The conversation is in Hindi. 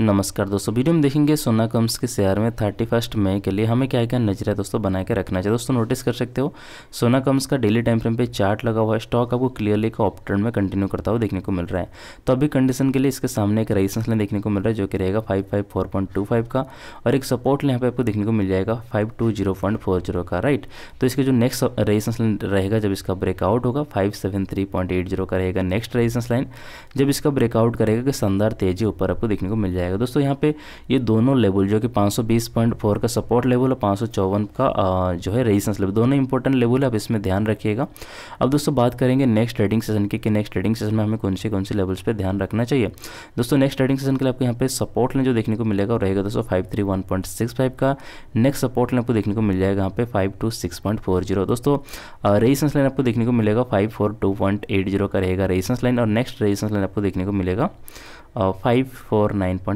नमस्कार दोस्तों वीडियो में देखेंगे सोना कम्स के शेयर में थर्टी फर्स्ट मई के लिए हमें क्या क्या नजरिया दोस्तों बना के रखना चाहिए दोस्तों नोटिस कर सकते हो सोना कम्स का डेली टाइम फ्रेम पे चार्ट लगा हुआ है स्टॉक आपको क्लियरली एक ऑप में कंटिन्यू करता हुआ देखने को मिल रहा है तो अभी कंडीशन के लिए इसके सामने एक रेजिस्टेंस लाइन देखने को मिल रहा है जो कि रहेगा फाइव का और एक सपोर्ट यहाँ पर आपको देखने को मिल जाएगा फाइव का राइट तो इसके जो नेक्स्ट रेजिस्टेंस लाइन रहेगा जब इसका ब्रेकआउट होगा फाइव का रहेगा नेक्स्ट रेजिस्टेंस लाइन जब इसका ब्रेकआउट करेगा कि शानदार तेजी ऊपर आपको देखने को मिल जाएगा जाएगा दोस्तों यहाँ पे ये दोनों लेवल जो कि 520.4 का सपोर्ट लेवल और पाँच का जो है रेजिस्टेंस लेवल दोनों इंपॉर्टेंट लेवल है आप इसमें ध्यान रखिएगा अब दोस्तों बात करेंगे नेक्स्ट ट्रेडिंग सेशन की कि नेक्स्ट ट्रेडिंग सेशन में हमें कौन से कौन से लेवल्स पर ध्यान रखना चाहिए दोस्तों नेक्स्ट ट्रेडिंग सेशन के लिए आपको यहाँ पे सपोर्ट लें जो देखने को मिलेगा रहेगा दोस्तों फाइव का नेक्स्ट सपोर्ट लें आपको देखने को मिल जाएगा यहाँ पे फाइव दोस्तों रेजिस्टेंस लाइन आपको देखने को मिलेगा फाइव का रहेगा रेजिस्टेंस लाइन और नेक्स्ट रेजिस्टेंस लाइन आपको देखने को मिलेगा फाइव फोर नाइन पॉइंट